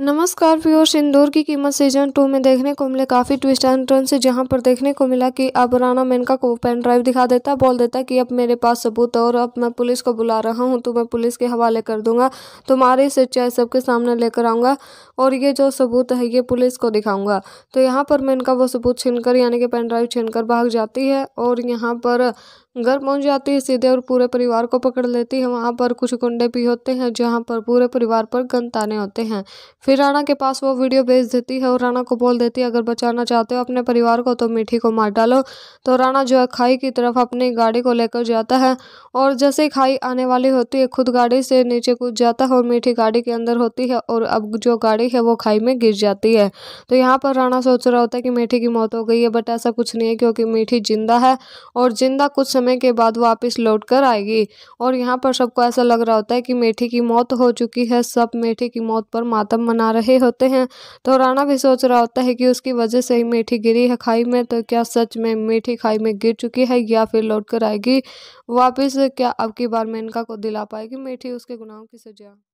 नमस्कार व्यूअर्स इंदौर की कीमत सीजन टू में देखने को मिले काफ़ी ट्विस्ट एंड टर्न से जहां पर देखने को मिला कि अब राना मेनका को पेन ड्राइव दिखा देता बोल देता कि अब मेरे पास सबूत है और अब मैं पुलिस को बुला रहा हूं तो मैं पुलिस के हवाले कर दूंगा तुम्हारी सच्चाई सबके सामने लेकर आऊँगा और ये जो सबूत है ये पुलिस को दिखाऊँगा तो यहाँ पर मेनका वो सबूत छीन कर यानी कि पेन ड्राइव छीन कर भाग जाती है और यहाँ पर घर पहुंच जाती है सीधे और पूरे परिवार को पकड़ लेती है वहाँ पर कुछ गुंडे भी होते हैं जहाँ पर पूरे परिवार पर गन ताने होते हैं फिर राणा के पास वो वीडियो भेज देती है और राणा को बोल देती है अगर बचाना चाहते हो अपने परिवार को तो मीठी को मार डालो तो राणा जो है खाई की तरफ अपनी गाड़ी को लेकर जाता है और जैसे ही खाई आने वाली होती है खुद गाड़ी से नीचे कूद जाता है और मीठी गाड़ी के अंदर होती है और अब जो गाड़ी है वो खाई में गिर जाती है तो यहाँ पर राणा सोच रहा होता है कि मीठी की मौत हो गई है बट ऐसा कुछ नहीं है क्योंकि मीठी जिंदा है और जिंदा कुछ समय के बाद वापस लौट कर आएगी और यहाँ पर सबको ऐसा लग रहा होता है कि मेठी की मौत हो चुकी है सब मेठी की मौत पर मातम मना रहे होते हैं तो राणा भी सोच रहा होता है कि उसकी वजह से ही मेठी गिरी है खाई में तो क्या सच में मेठी खाई में गिर चुकी है या फिर लौट कर आएगी वापिस क्या अब की बार मेनका को दिला पाएगी मेठी उसके गुनाहों की सजा